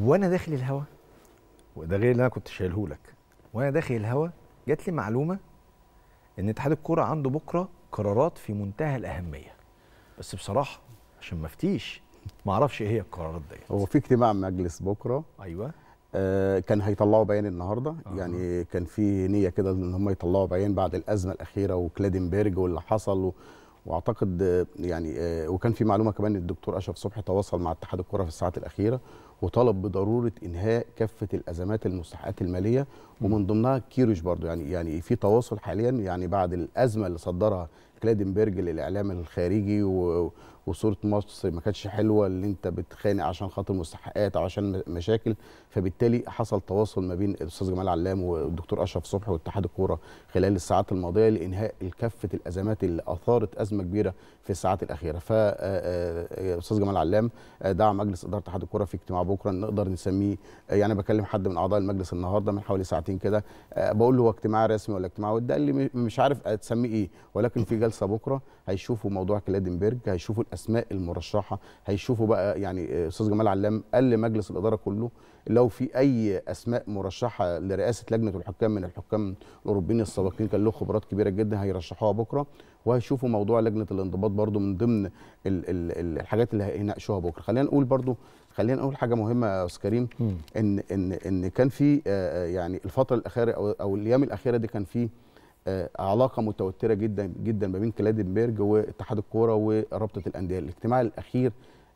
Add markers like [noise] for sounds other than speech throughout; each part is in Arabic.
وانا داخل الهوا وده غير اللي انا كنت شايله لك وانا داخل الهوا جات لي معلومه ان اتحاد الكوره عنده بكره قرارات في منتهى الاهميه بس بصراحه عشان ما افتيش ما اعرفش ايه هي القرارات ديت هو في اجتماع مجلس بكره ايوه آه كان هيطلعوا بيان النهارده آه. يعني كان في نيه كده ان هم يطلعوا بيان بعد الازمه الاخيره وكلادنبرج واللي حصل واعتقد آه، يعني آه، وكان في معلومه كمان الدكتور اشرف صبحي تواصل مع اتحاد الكره في الساعات الاخيره وطلب بضروره انهاء كافه الازمات المستحقات الماليه ومن ضمنها كيروش برضو يعني يعني في تواصل حاليا يعني بعد الازمه اللي صدرها كلادنبرج للاعلام الخارجي وصوره مصر ما كانتش حلوه اللي انت بتخانق عشان خاطر مستحقات او عشان مشاكل فبالتالي حصل تواصل ما بين الاستاذ جمال علام والدكتور اشرف صبحي واتحاد الكوره خلال الساعات الماضيه لانهاء كافه الازمات اللي اثارت ازمه كبيره في الساعات الاخيره فاستاذ آه، آه، جمال علام آه، دعا مجلس اداره اتحاد الكوره في اجتماع بكره نقدر نسميه يعني بكلم حد من اعضاء المجلس النهارده من حوالي ساعتين كده بقول له هو اجتماع رسمي ولا اجتماع وده قال لي مش عارف تسميه ايه ولكن في جلسه بكره هيشوفوا موضوع كلادنبرج هيشوفوا الاسماء المرشحه هيشوفوا بقى يعني آه، استاذ جمال علام قال لمجلس الاداره كله لو في اي اسماء مرشحه لرئاسه لجنه الحكام من الحكام الاوروبيين السابقين كان له خبرات كبيره جدا هيرشحوها بكره وهيشوفوا موضوع لجنه الانضباط برضو من ضمن الـ الـ الحاجات اللي هيناقشوها بكره خلينا نقول برضو خلينا نقول حاجه مهمه يا استاذ كريم ان ان ان كان في آه، يعني الفتره الاخيره او, أو الايام الاخيره دي كان في آه، علاقه متوتره جدا جدا ما بين كلادنبرج واتحاد الكوره ورابطه الانديه الاجتماع الاخير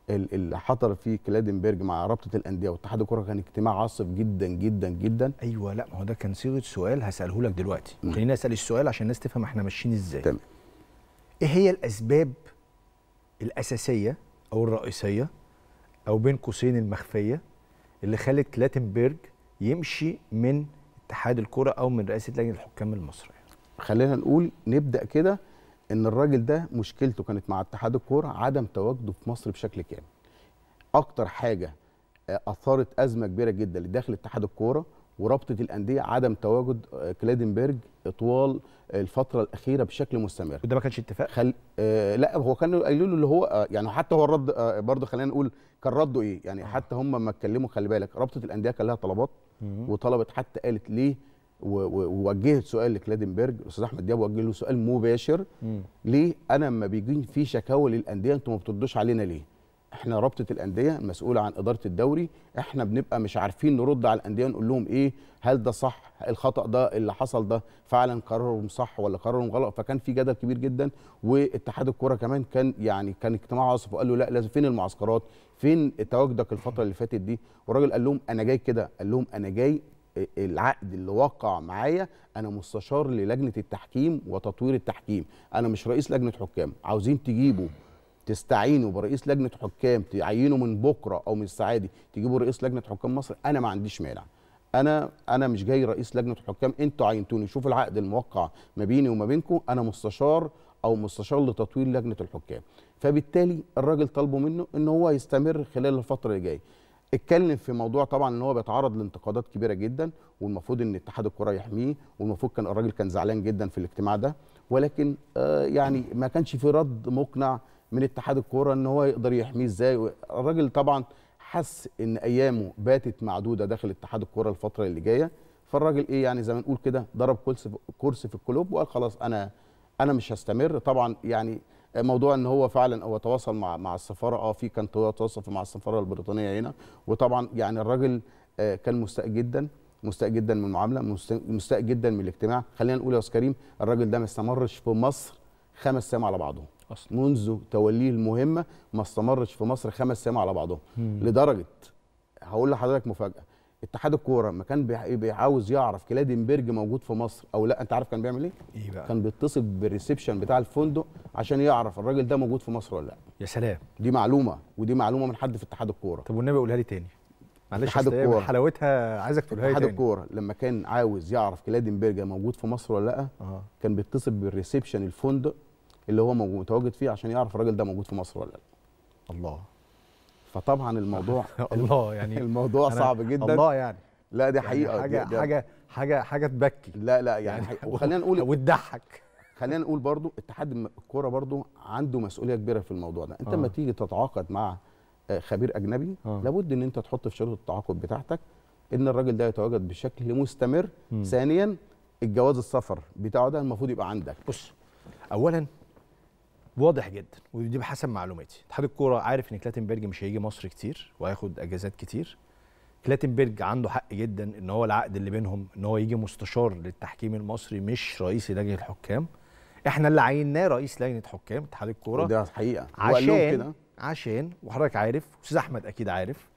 اللي حضر فيه كلادنبرج مع رابطه الانديه واتحاد الكوره كان اجتماع عاصف جدا جدا جدا ايوه لا ما هو ده كان صيغه سؤال هساله لك دلوقتي خليني اسال السؤال عشان الناس تفهم احنا ماشيين ازاي تمام ايه هي الاسباب الاساسيه او الرئيسيه او بين قوسين المخفيه اللي خلت كلاتنبرج يمشي من اتحاد الكره او من رئاسه لجنه الحكام المصري خلينا نقول نبدا كده ان الراجل ده مشكلته كانت مع اتحاد الكوره عدم تواجده في مصر بشكل كامل اكتر حاجه آه، اثارت ازمه كبيره جدا لداخل اتحاد الكوره ورابطه الانديه عدم تواجد آه، كلادنبرج طوال الفتره الاخيره بشكل مستمر وده ما كانش اتفاق خل... آه لا هو كانوا قايلين له اللي هو آه يعني حتى هو الرد آه برضه خلينا نقول كان رده ايه يعني آه. حتى هم ما اتكلموا خلي بالك رابطه الانديه كان لها طلبات وطلبت حتى قالت ليه ووجهت سؤال لكلادنبرج الاستاذ احمد دياب وجه له سؤال مباشر ليه انا لما بيجي في شكاوى للانديه انتوا ما بتردوش علينا ليه؟ احنا رابطه الانديه مسؤوله عن اداره الدوري احنا بنبقى مش عارفين نرد على الانديه نقول لهم ايه هل ده صح الخطا ده اللي حصل ده فعلا قرارهم صح ولا قرارهم غلط فكان في جدل كبير جدا واتحاد الكوره كمان كان يعني كان اجتماع عاصف وقال له لا لازم فين المعسكرات فين تواجدك الفتره اللي فاتت دي والراجل قال لهم انا جاي كده قال لهم انا جاي العقد اللي وقع معايا انا مستشار للجنه التحكيم وتطوير التحكيم انا مش رئيس لجنه حكام عاوزين تجيبوا تستعينوا برئيس لجنه حكام تعينوا من بكره او من الساعه دي تجيبوا رئيس لجنه حكام مصر انا ما عنديش مانع انا انا مش جاي رئيس لجنه حكام انتوا عينتوني شوفوا العقد الموقع ما بيني وما بينكم انا مستشار او مستشار لتطوير لجنه الحكام فبالتالي الراجل طالبه منه ان هو يستمر خلال الفتره اللي جايه اتكلم في موضوع طبعا ان هو بيتعرض لانتقادات كبيره جدا والمفروض ان اتحاد الكره يحميه والمفروض كان الراجل كان زعلان جدا في الاجتماع ده ولكن آه يعني ما كانش في رد مقنع من اتحاد الكوره ان هو يقدر يحميه ازاي الراجل طبعا حس ان ايامه باتت معدوده داخل اتحاد الكوره الفتره اللي جايه فالراجل ايه يعني زي ما نقول كده ضرب كرسي في الكلوب وقال خلاص انا انا مش هستمر طبعا يعني موضوع ان هو فعلا هو تواصل مع مع السفاره اه في كان تواصل مع السفاره البريطانيه هنا وطبعا يعني الراجل آه، كان مستاء جدا مستاء جدا من المعامله مستاء جدا من الاجتماع خلينا نقول يا استاذ كريم الراجل ده ما استمرش في مصر خمس ايام على بعضهم أصلا. منذ توليه المهمه ما استمرش في مصر خمس ايام على بعضهم لدرجه هقول لحضرتك مفاجاه اتحاد الكوره ما كان عاوز يعرف كلادنبرج موجود في مصر او لا انت عارف كان بيعمل ايه؟ ايه بقى؟ كان بيتصل بالريسبشن بتاع الفندق عشان يعرف الراجل ده موجود في مصر ولا لا يا سلام دي معلومه ودي معلومه من حد في اتحاد الكوره طب والنبي قولها لي تاني معلش اتحاد الكوره حلاوتها عايزك تقولها لي اتحاد الكوره لما كان عاوز يعرف كلادنبرج موجود في مصر ولا لا آه. كان بيتصل بالريسبشن الفندق اللي هو متواجد فيه عشان يعرف الراجل ده موجود في مصر ولا لا الله فطبعا الموضوع [laughs] الله يعني [laughs] الموضوع صعب جدا الله يعني لا دي يعني حقيقه يعني حاجه ده حاجه حاجه حاجه تبكي لا لا يعني, يعني وخلينا نقول وتضحك خلينا نقول برضو اتحاد الكوره برضو عنده مسؤوليه كبيره في الموضوع ده انت لما آه. تيجي تتعاقد مع آه، خبير اجنبي آه. لابد ان انت تحط في شروط التعاقد بتاعتك ان الراجل ده يتواجد بشكل مستمر م. ثانيا الجواز السفر بتاعه ده المفروض يبقى عندك بص اولا واضح جدا ودي بحسب معلوماتي اتحاد الكوره عارف ان كلاتنبرج مش هيجي مصر كتير وهياخد اجازات كتير كلاتنبرج عنده حق جدا ان هو العقد اللي بينهم ان هو يجي مستشار للتحكيم المصري مش رئيس لجنه الحكام احنا اللي عيناه رئيس لجنه حكام اتحاد الكوره ده حقيقه عشان عشان وحضرتك عارف استاذ احمد اكيد عارف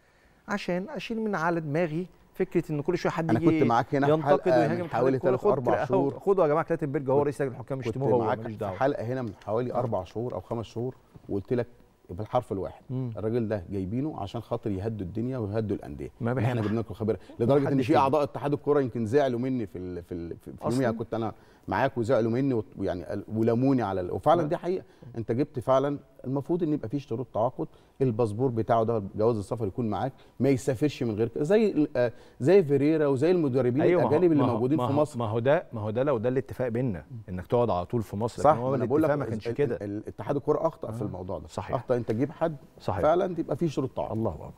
عشان اشيل من على دماغي فكره ان كل شويه حد يجي انا كنت معاك هنا ينتقد ويهاجم حوالي ثلاث اربع شهور خدوا يا جماعه بيرج هو رئيس لجنه الحكام اشتموه هو ماليش دعوه حلقه هنا من حوالي اربع شهور او خمس شهور وقلت لك بالحرف الواحد الراجل ده جايبينه عشان خاطر يهدوا الدنيا ويهدوا الانديه ما احنا جبنا لكم خبره لدرجه ان في اعضاء اتحاد الكوره يمكن زعلوا مني في الـ في الـ في اليوم كنت انا معاك وزعلوا مني ويعني ولموني على وفعلا دي حقيقه انت جبت فعلا المفروض ان يبقى فيه شروط تعاقد الباسبور بتاعه ده جواز السفر يكون معاك ما يسافرش من غير زي آه، زي فيريرا وزي المدربين أيوة الاجانب اللي موجودين في مصر ما هو ده ما هو ده لو ده الاتفاق بيننا انك تقعد على طول في مصر صح هو لك ما كانش كده الاتحاد الكوره اخطا آه. في الموضوع ده صحيح اخطا انت تجيب حد صحيح. فعلا تبقى فيه شروط تعاقد الله اكبر